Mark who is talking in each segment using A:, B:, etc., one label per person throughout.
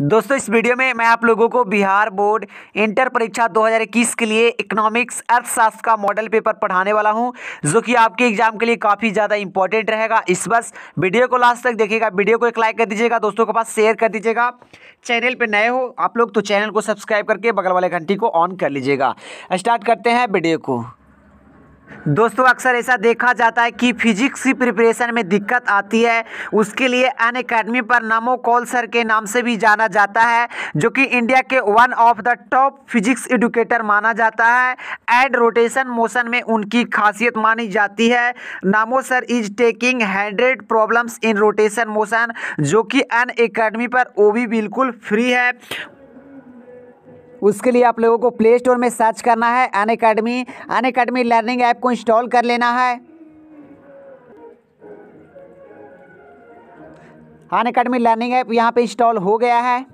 A: दोस्तों इस वीडियो में मैं आप लोगों को बिहार बोर्ड इंटर परीक्षा 2021 के लिए इकोनॉमिक्स अर्थशास्त्र का मॉडल पेपर पढ़ाने वाला हूं जो कि आपके एग्जाम के लिए काफ़ी ज़्यादा इंपॉर्टेंट रहेगा इस बस वीडियो को लास्ट तक देखिएगा वीडियो को एक लाइक कर दीजिएगा दोस्तों के पास शेयर कर दीजिएगा चैनल पर नए हो आप लोग तो चैनल को सब्सक्राइब करके बगल वाले घंटी को ऑन कर लीजिएगा स्टार्ट करते हैं वीडियो को दोस्तों अक्सर ऐसा देखा जाता है कि फिजिक्स की प्रिपरेशन में दिक्कत आती है उसके लिए अन अकेडमी पर नमो कॉल सर के नाम से भी जाना जाता है जो कि इंडिया के one of the top physics educator माना जाता है एड रोटेशन मोशन में उनकी खासियत मानी जाती है Namo sir is taking hundred problems in rotation motion जो कि अन अकेडमी पर वो भी बिल्कुल फ्री है उसके लिए आप लोगों को प्ले स्टोर में सर्च करना है Unacademy Unacademy learning app को इंस्टॉल कर लेना है अन अकेडमी लर्निंग ऐप यहाँ पे इंस्टॉल हो गया है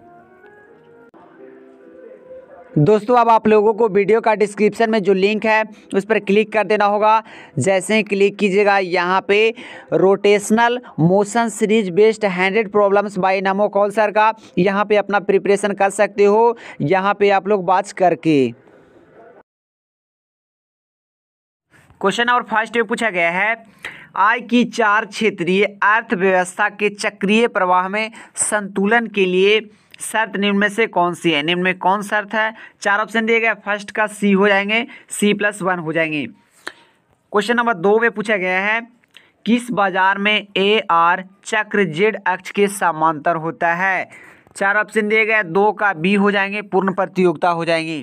A: दोस्तों अब आप लोगों को वीडियो का डिस्क्रिप्शन में जो लिंक है उस पर क्लिक कर देना होगा जैसे ही क्लिक कीजिएगा यहाँ पे rotational motion series based hundred problems by Namo Kaul sir का यहाँ पे अपना प्रिपरेशन कर सकते हो यहाँ पे आप लोग बात करके क्वेश्चन नंबर फर्स्ट में पूछा गया है आय की चार क्षेत्रीय अर्थव्यवस्था के चक्रीय प्रवाह में संतुलन के लिए शर्त निम्न में से कौन सी है निम्न में कौन शर्त है चार ऑप्शन दिए गए फर्स्ट का सी हो जाएंगे सी प्लस वन हो जाएंगे क्वेश्चन नंबर दो में पूछा गया है किस बाजार में ए आर चक्र जेड अक्ष के समांतर होता है चार ऑप्शन दिए गए दो का बी हो जाएंगे पूर्ण प्रतियोगिता हो जाएंगी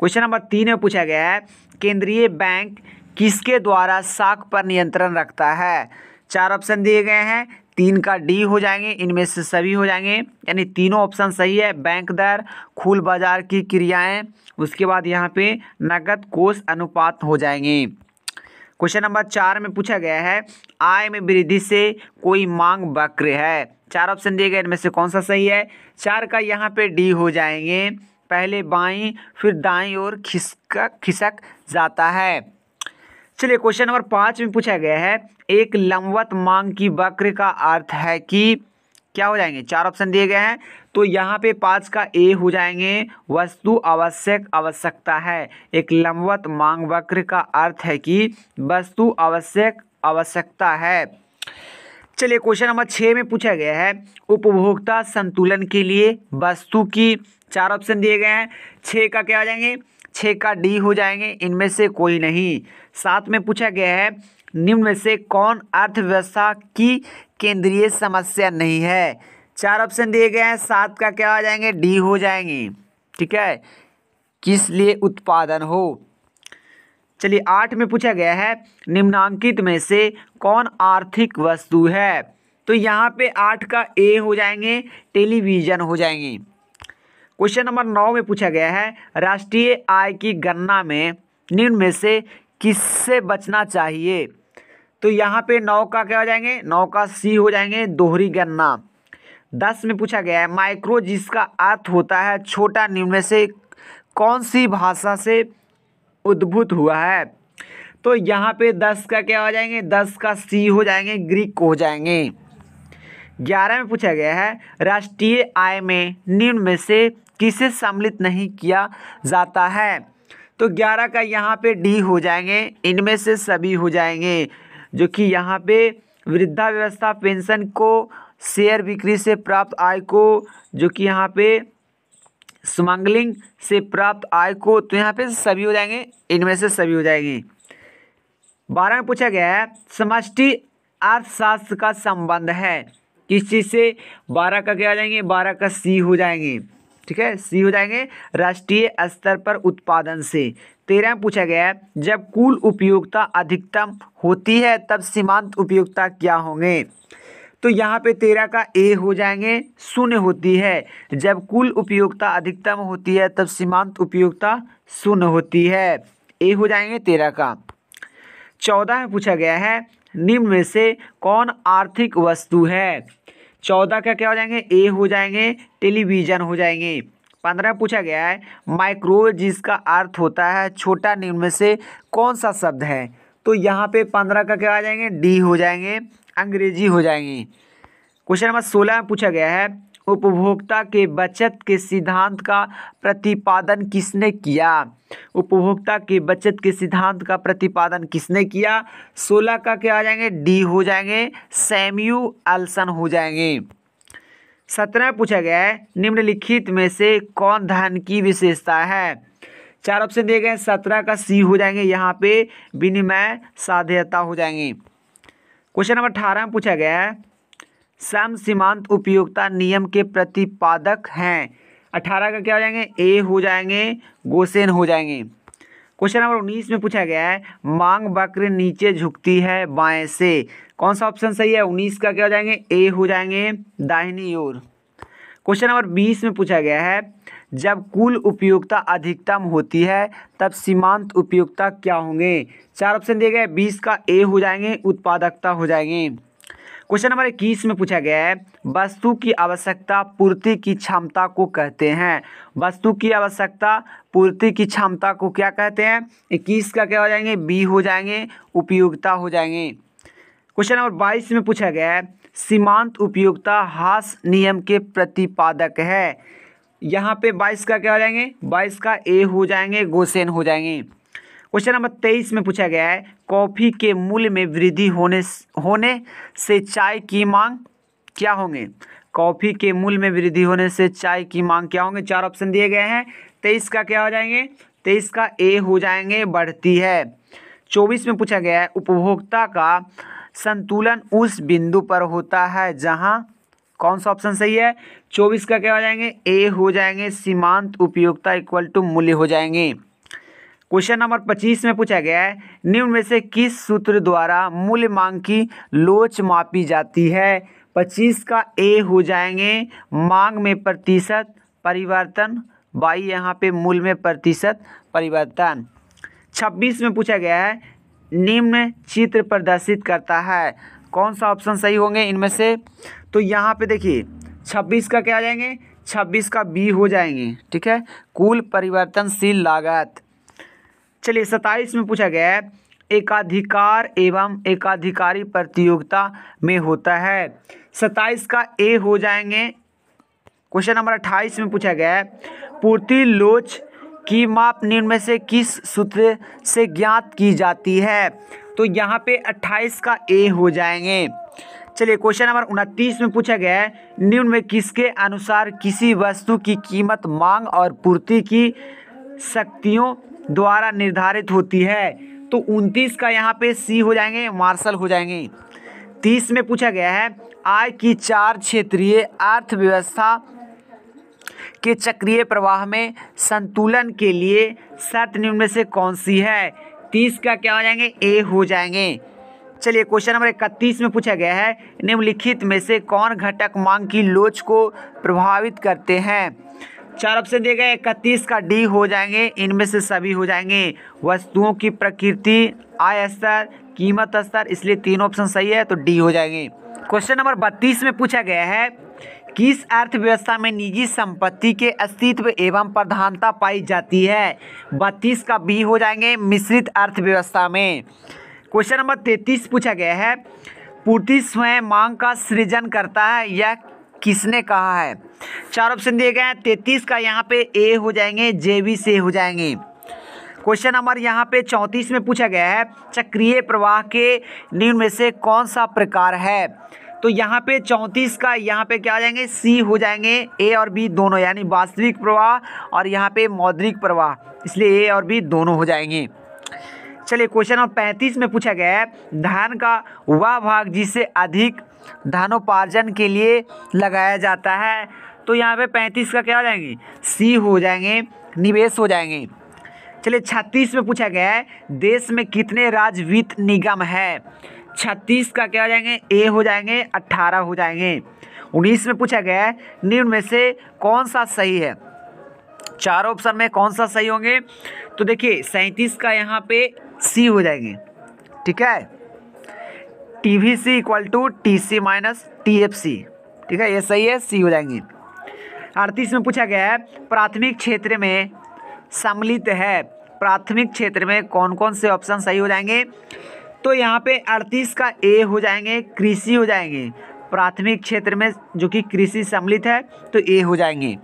A: क्वेश्चन नंबर तीन में पूछा गया है केंद्रीय बैंक किसके द्वारा साख पर नियंत्रण रखता है चार ऑप्शन दिए गए हैं तीन का डी हो जाएंगे इनमें से सभी हो जाएंगे यानी तीनों ऑप्शन सही है बैंक दर खुल बाजार की क्रियाएं उसके बाद यहाँ पे नकद कोष अनुपात हो जाएंगे क्वेश्चन नंबर चार में पूछा गया है आय में वृद्धि से कोई मांग वक्र है चार ऑप्शन दिए गए इनमें से कौन सा सही है चार का यहाँ पे डी हो जाएंगे पहले बाई फिर दाई और खिसक खिसक जाता है चलिए क्वेश्चन नंबर पाँच में पूछा गया है एक लंबवत मांग की वक्र का अर्थ है कि क्या हो जाएंगे चार ऑप्शन दिए गए हैं तो यहाँ पे पाँच का ए हो जाएंगे वस्तु आवश्यक आवश्यकता है एक लंबवत मांग वक्र का अर्थ है कि वस्तु आवश्यक आवश्यकता है चलिए क्वेश्चन नंबर छः में पूछा गया है उपभोक्ता संतुलन के लिए वस्तु की चार ऑप्शन दिए गए हैं छः का क्या आ जाएंगे छः का डी हो जाएंगे इनमें से कोई नहीं साथ में पूछा गया है निम्न में से कौन अर्थव्यवस्था की केंद्रीय समस्या नहीं है चार ऑप्शन दिए गए हैं सात का क्या हो जाएंगे डी हो जाएंगे ठीक है किस लिए उत्पादन हो चलिए आठ में पूछा गया है निम्नांकित में से कौन आर्थिक वस्तु है तो यहाँ पे आठ का ए हो जाएंगे टेलीविज़न हो जाएंगे क्वेश्चन नंबर नौ में पूछा गया है राष्ट्रीय आय की गणना में निम्न में से किससे बचना चाहिए तो यहाँ पे नौ का क्या हो जाएंगे नौ का सी हो जाएंगे दोहरी गणना दस में पूछा गया है माइक्रो जिसका अर्थ होता है छोटा निम्न में से कौन सी भाषा से उद्भूत हुआ है तो यहाँ पे दस का क्या हो जाएंगे दस का सी हो जाएंगे ग्रीक हो जाएंगे ग्यारह में पूछा गया है राष्ट्रीय आय में निम्न में से किसे सम्मिलित नहीं किया जाता है तो ग्यारह का यहाँ पे डी हो जाएंगे इनमें से सभी हो जाएंगे जो कि यहाँ पे वृद्धा व्यवस्था पेंशन को शेयर बिक्री से प्राप्त आय को जो कि यहाँ पे स्मगलिंग से प्राप्त आय को तो यहाँ पे सभी हो जाएंगे इनमें से सभी हो जाएंगे बारह में पूछा गया है समष्टि अर्थशास्त्र का संबंध है किस चीज़ से बारह का क्या हो जाएंगे बारह का सी हो जाएंगे ठीक है सी हो जाएंगे राष्ट्रीय स्तर पर उत्पादन से तेरह में पूछा गया है जब कुल उपयोगिता अधिकतम होती है तब सीमांत उपयोगिता क्या होंगे तो यहाँ पे तेरह का ए हो जाएंगे शून्य होती है जब कुल उपयोगिता अधिकतम होती है तब सीमांत उपयोगिता शून्य होती है ए हो जाएंगे तेरह का चौदह में पूछा गया है निम्न में से कौन आर्थिक वस्तु है चौदह का क्या हो जाएंगे ए हो जाएंगे टेलीविज़न हो जाएंगे पंद्रह पूछा गया है माइक्रो जिसका अर्थ होता है छोटा निम्न में से कौन सा शब्द है तो यहाँ पे पंद्रह का क्या आ जाएंगे डी हो जाएंगे अंग्रेजी हो जाएंगे क्वेश्चन नंबर सोलह में पूछा गया है उपभोक्ता के बचत के सिद्धांत का प्रतिपादन किसने किया उपभोक्ता के बचत के सिद्धांत का प्रतिपादन किसने किया सोलह का क्या आ जाएंगे डी हो जाएंगे सैम्यू अल्सन हो जाएंगे सत्रह पूछा गया है निम्नलिखित में से कौन धन की विशेषता है चार ऑप्शन दिए गए सत्रह का सी हो जाएंगे यहाँ पे विनिमय साध्यता हो जाएंगे क्वेश्चन नंबर अठारह में पूछा गया है सम सीमांत उपयोगिता नियम के प्रतिपादक हैं अठारह का क्या हो जाएंगे ए हो जाएंगे गोसेन हो जाएंगे क्वेश्चन नंबर उन्नीस में पूछा गया है मांग वक्र नीचे झुकती है बाएं से कौन सा ऑप्शन सही है उन्नीस का क्या हो जाएंगे ए हो जाएंगे दाहिनी ओर क्वेश्चन नंबर बीस में पूछा गया है जब कुल उपयोगिता अधिकतम होती है तब सीमांत उपयोगिता क्या होंगे चार ऑप्शन दिए गए बीस का ए हो जाएंगे उत्पादकता हो जाएंगे क्वेश्चन नंबर इक्कीस में पूछा गया है वस्तु की आवश्यकता पूर्ति की क्षमता को कहते हैं वस्तु की आवश्यकता पूर्ति की क्षमता को क्या कहते हैं इक्कीस का क्या हो जाएंगे बी हो जाएंगे उपयोगिता हो जाएंगे क्वेश्चन नंबर बाईस में पूछा गया है सीमांत उपयोगिता हास नियम के प्रतिपादक है यहाँ पे बाईस का क्या हो जाएंगे बाईस का ए हो जाएंगे गोसेन हो जाएंगे क्वेश्चन नंबर तेईस में पूछा गया है कॉफ़ी के मूल्य में वृद्धि होने होने से चाय की मांग क्या होंगे कॉफ़ी के मूल्य में वृद्धि होने से चाय की मांग क्या होंगे चार ऑप्शन दिए गए हैं तेईस का क्या हो जाएंगे तेईस का ए हो जाएंगे बढ़ती है चौबीस में पूछा गया है उपभोक्ता का संतुलन उस बिंदु पर होता है जहां कौन सा ऑप्शन सही है चौबीस का क्या हो जाएंगे ए हो जाएंगे सीमांत उपयोगता इक्वल टू मूल्य हो जाएंगे क्वेश्चन नंबर पच्चीस में पूछा गया है निम्न में से किस सूत्र द्वारा मूल्य मांग की लोच मापी जाती है पच्चीस का ए हो जाएंगे मांग में प्रतिशत परिवर्तन बाई यहाँ पे मूल में प्रतिशत परिवर्तन छब्बीस में पूछा गया है निम्न चित्र प्रदर्शित करता है कौन सा ऑप्शन सही होंगे इनमें से तो यहाँ पे देखिए छब्बीस का क्या आ जाएंगे छब्बीस का बी हो जाएंगे ठीक है कुल परिवर्तनशील लागत चलिए सत्ताईस में पूछा गया है एकाधिकार एवं एकाधिकारी प्रतियोगिता में होता है सत्ताईस का ए हो जाएंगे क्वेश्चन नंबर अट्ठाईस में पूछा गया है पूर्ति लोच की माप निम्न में से किस सूत्र से ज्ञात की जाती है तो यहाँ पे अट्ठाईस का ए हो जाएंगे चलिए क्वेश्चन नंबर उनतीस में पूछा गया है निम्न में किसके अनुसार किसी वस्तु की कीमत मांग और पूर्ति की शक्तियों द्वारा निर्धारित होती है तो उनतीस का यहाँ पे सी हो जाएंगे मार्शल हो जाएंगे तीस में पूछा गया है आय की चार क्षेत्रीय अर्थव्यवस्था के चक्रीय प्रवाह में संतुलन के लिए शर्त निम्न से कौन सी है तीस का क्या हो जाएंगे ए हो जाएंगे चलिए क्वेश्चन नंबर इकतीस में पूछा गया है निम्नलिखित में से कौन घटक मांग की लोच को प्रभावित करते हैं चार ऑप्शन दिए गए इकतीस का डी हो जाएंगे इनमें से सभी हो जाएंगे वस्तुओं की प्रकृति आय स्तर कीमत स्तर इसलिए तीन ऑप्शन सही है तो डी हो जाएंगे क्वेश्चन नंबर बत्तीस में पूछा गया है किस अर्थव्यवस्था में निजी संपत्ति के अस्तित्व एवं प्रधानता पाई जाती है बत्तीस का बी हो जाएंगे मिश्रित अर्थव्यवस्था में क्वेश्चन नंबर तैतीस पूछा गया है पूर्ति स्वयं मांग का सृजन करता है यह किसने कहा है चार ऑप्शन दिए गए हैं तैतीस का यहाँ पे ए हो जाएंगे जे बी से हो जाएंगे क्वेश्चन नंबर यहाँ पे चौंतीस में पूछा गया है चक्रीय प्रवाह के निम्न में से कौन सा प्रकार है तो यहाँ पे चौंतीस का यहाँ पे क्या आ जाएंगे सी हो जाएंगे ए और बी दोनों यानी वास्तविक प्रवाह और यहाँ पे मौद्रिक प्रवाह इसलिए ए और बी दोनों हो जाएंगे चलिए क्वेश्चन नंबर पैंतीस में पूछा गया है धान का वह भाग जिसे अधिक धनोपार्जन के लिए लगाया जाता है तो यहाँ पे पैंतीस का क्या हो जाएंगे सी हो जाएंगे निवेश हो जाएंगे चलिए छत्तीस में पूछा गया है देश में कितने राज्य वित्त निगम है छत्तीस का क्या हो जाएंगे ए हो जाएंगे अट्ठारह हो जाएंगे उन्नीस में पूछा गया है निम्न में से कौन सा सही है चार ऑप्शन में कौन सा सही होंगे तो देखिए सैंतीस का यहाँ पे सी हो जाएंगे ठीक है T V C equal to T C minus T F C ठीक है ये सही है सी हो जाएंगे अड़तीस में पूछा गया है प्राथमिक क्षेत्र में सम्मिलित है प्राथमिक क्षेत्र में कौन कौन से ऑप्शन सही हो जाएंगे तो यहाँ पे अड़तीस का ए हो जाएंगे कृषि हो जाएंगे प्राथमिक क्षेत्र में जो कि कृषि सम्मिलित है तो ए हो जाएंगे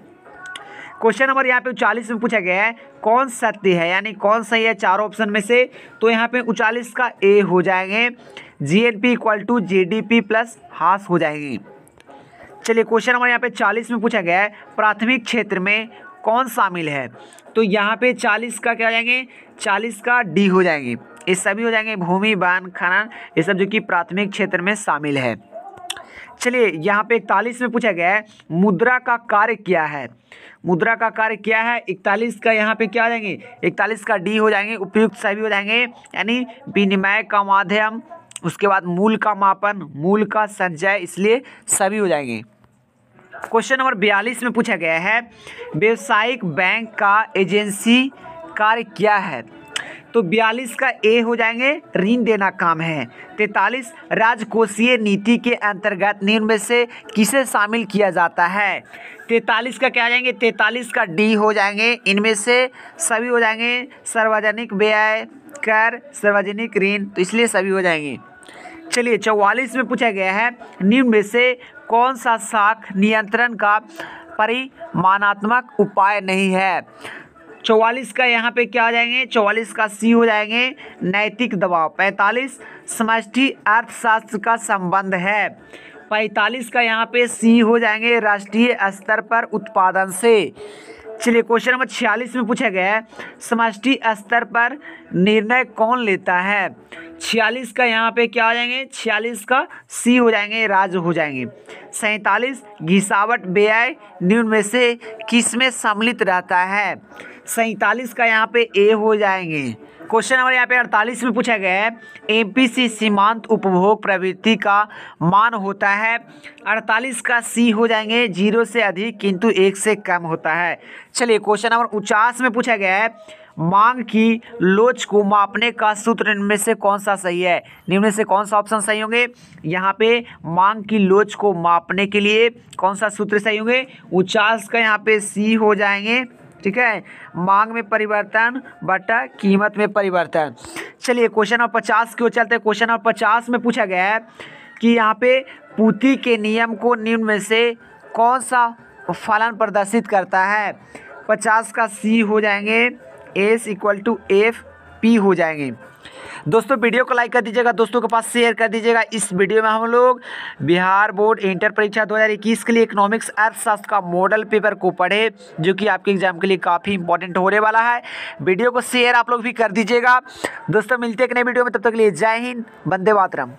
A: क्वेश्चन नंबर यहाँ पे उचालीस में पूछा गया है कौन सत्य है यानी कौन सही है चारों ऑप्शन में से तो यहाँ पे उचालीस का ए हो जाएंगे G N P equal to G D P plus हास हो जाएंगे चलिए क्वेश्चन हमारे यहाँ पे चालीस में पूछा गया है प्राथमिक क्षेत्र में कौन शामिल है तो यहाँ पे चालीस का क्या हो जाएंगे चालीस का डी हो जाएंगे ये सभी हो जाएंगे भूमि बान खनन ये सब जो कि प्राथमिक क्षेत्र में शामिल है चलिए यहाँ पे इकतालीस में पूछा गया है मुद्रा का कार्य क्या है मुद्रा का कार्य क्या है इकतालीस का यहाँ पे क्या हो जाएंगे इकतालीस का डी हो जाएंगे उपयुक्त सभी हो जाएंगे यानी विनिमय का माध्यम उसके बाद मूल का मापन मूल का संचय इसलिए सभी हो जाएंगे क्वेश्चन नंबर बयालीस में पूछा गया है व्यावसायिक बैंक का एजेंसी कार्य क्या है तो बयालीस का ए हो जाएंगे ऋण देना काम है तैतालीस राजकोषीय नीति के अंतर्गत निम्न में से किसे शामिल किया जाता है तैतालीस का क्या आ जाएंगे तैतालीस का डी हो जाएंगे इनमें से सभी हो जाएंगे सार्वजनिक व्यय कर सार्वजनिक ऋण तो इसलिए सभी हो जाएंगे चलिए चौवालीस में पूछा गया है निम्न में से कौन सा शाख नियंत्रण का परिमाणात्मक उपाय नहीं है चौवालीस का यहाँ पे क्या हो जाएंगे चौवालीस का सी हो जाएंगे नैतिक दबाव पैंतालीस समष्टि अर्थशास्त्र का संबंध है पैंतालीस का यहाँ पे सी हो जाएंगे राष्ट्रीय स्तर पर उत्पादन से चलिए क्वेश्चन नंबर छियालीस में पूछा गया है समष्टि स्तर पर निर्णय कौन लेता है छियालीस का यहाँ पे क्या हो जाएंगे छियालीस का सी हो जाएंगे राज हो जाएंगे सैंतालीस घिसावट बे आय न्यून में से किस में सम्मिलित रहता है सैंतालीस का यहाँ पे ए हो जाएंगे क्वेश्चन नंबर यहाँ पे अड़तालीस में पूछा गया है एमपीसी सीमांत उपभोग प्रवृत्ति का मान होता है अड़तालीस का सी हो जाएंगे जीरो से अधिक किंतु एक से कम होता है चलिए क्वेश्चन नंबर उचास में पूछा गया है मांग की लोच को मापने का सूत्र इनमें से कौन सा सही है निम्न से कौन सा ऑप्शन सही होंगे यहाँ पे मांग की लोच को मापने के लिए कौन सा सूत्र सही होंगे उचास का यहाँ पे सी हो जाएंगे ठीक है मांग में परिवर्तन बटा कीमत में परिवर्तन चलिए क्वेश्चन नंबर पचास की ओर चलते हैं क्वेश्चन नंबर पचास में पूछा गया है कि यहाँ पे पूती के नियम को निम्न में से कौन सा फलन प्रदर्शित करता है पचास का सी हो जाएंगे S equal to F P हो जाएंगे दोस्तों वीडियो को लाइक कर दीजिएगा दोस्तों के पास शेयर कर दीजिएगा इस वीडियो में हम लोग बिहार बोर्ड इंटर परीक्षा 2021 के लिए इकोनॉमिक्स अर्थशास्त्र का मॉडल पेपर को पढ़े जो कि आपके एग्जाम के लिए काफ़ी इंपॉर्टेंट होने वाला है वीडियो को शेयर आप लोग भी कर दीजिएगा दोस्तों मिलते हैं एक नए वीडियो में तब तक के लिए जय हिंद बंदे मातरम